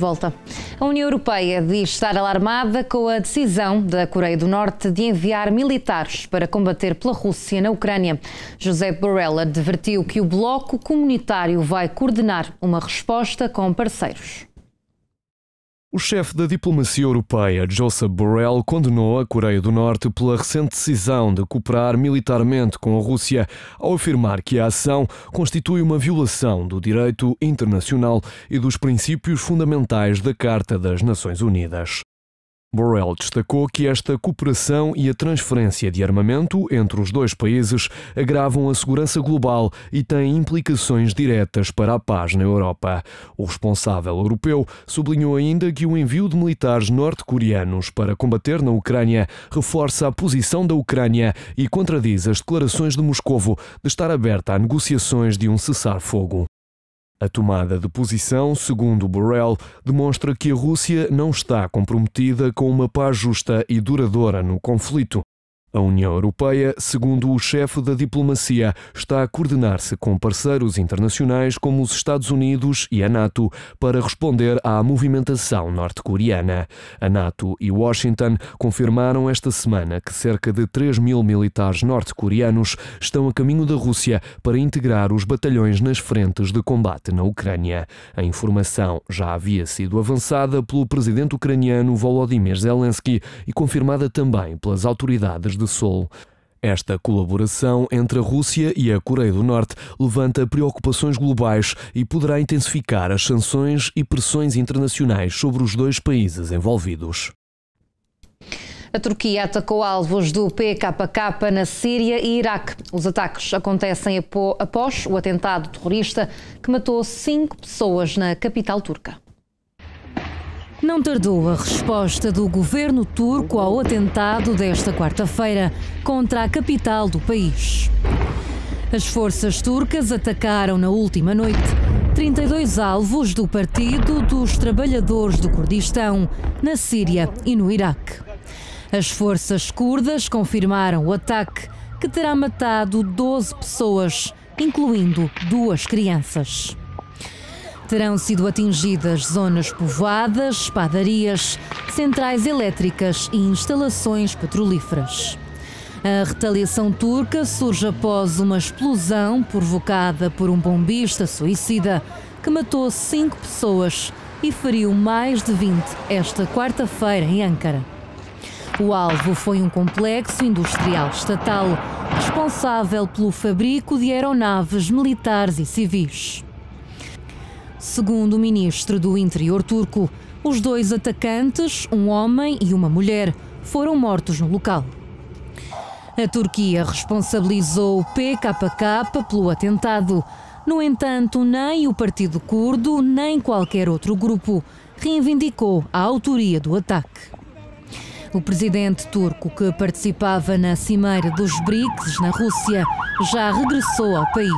volta. A União Europeia diz estar alarmada com a decisão da Coreia do Norte de enviar militares para combater pela Rússia na Ucrânia. José Borrell advertiu que o bloco comunitário vai coordenar uma resposta com parceiros. O chefe da diplomacia europeia, Joseph Borrell, condenou a Coreia do Norte pela recente decisão de cooperar militarmente com a Rússia, ao afirmar que a ação constitui uma violação do direito internacional e dos princípios fundamentais da Carta das Nações Unidas. Borrell destacou que esta cooperação e a transferência de armamento entre os dois países agravam a segurança global e têm implicações diretas para a paz na Europa. O responsável europeu sublinhou ainda que o envio de militares norte-coreanos para combater na Ucrânia reforça a posição da Ucrânia e contradiz as declarações de Moscovo de estar aberta a negociações de um cessar-fogo. A tomada de posição, segundo Borrell, demonstra que a Rússia não está comprometida com uma paz justa e duradoura no conflito a União Europeia, segundo o chefe da diplomacia, está a coordenar-se com parceiros internacionais como os Estados Unidos e a NATO para responder à movimentação norte-coreana. A NATO e Washington confirmaram esta semana que cerca de 3 mil militares norte-coreanos estão a caminho da Rússia para integrar os batalhões nas frentes de combate na Ucrânia. A informação já havia sido avançada pelo presidente ucraniano Volodymyr Zelensky e confirmada também pelas autoridades de Seul. Esta colaboração entre a Rússia e a Coreia do Norte levanta preocupações globais e poderá intensificar as sanções e pressões internacionais sobre os dois países envolvidos. A Turquia atacou alvos do PKK na Síria e Iraque. Os ataques acontecem após o atentado terrorista que matou cinco pessoas na capital turca. Não tardou a resposta do governo turco ao atentado desta quarta-feira contra a capital do país. As forças turcas atacaram na última noite 32 alvos do Partido dos Trabalhadores do Kurdistão, na Síria e no Iraque. As forças curdas confirmaram o ataque, que terá matado 12 pessoas, incluindo duas crianças terão sido atingidas zonas povoadas, padarias, centrais elétricas e instalações petrolíferas. A retaliação turca surge após uma explosão provocada por um bombista suicida que matou cinco pessoas e feriu mais de 20 esta quarta-feira em Ankara. O alvo foi um complexo industrial estatal responsável pelo fabrico de aeronaves militares e civis. Segundo o ministro do Interior turco, os dois atacantes, um homem e uma mulher, foram mortos no local. A Turquia responsabilizou o PKK pelo atentado. No entanto, nem o Partido Curdo, nem qualquer outro grupo reivindicou a autoria do ataque. O presidente turco, que participava na cimeira dos BRICS na Rússia, já regressou ao país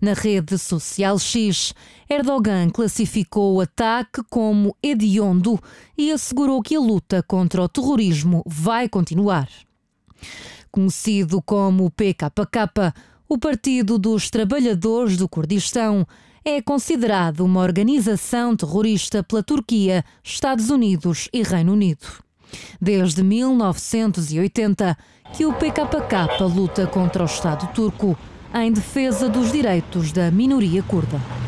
na rede social X. Erdogan classificou o ataque como hediondo e assegurou que a luta contra o terrorismo vai continuar. Conhecido como PKK, o Partido dos Trabalhadores do Kurdistão é considerado uma organização terrorista pela Turquia, Estados Unidos e Reino Unido. Desde 1980 que o PKK luta contra o Estado turco em defesa dos direitos da minoria curda.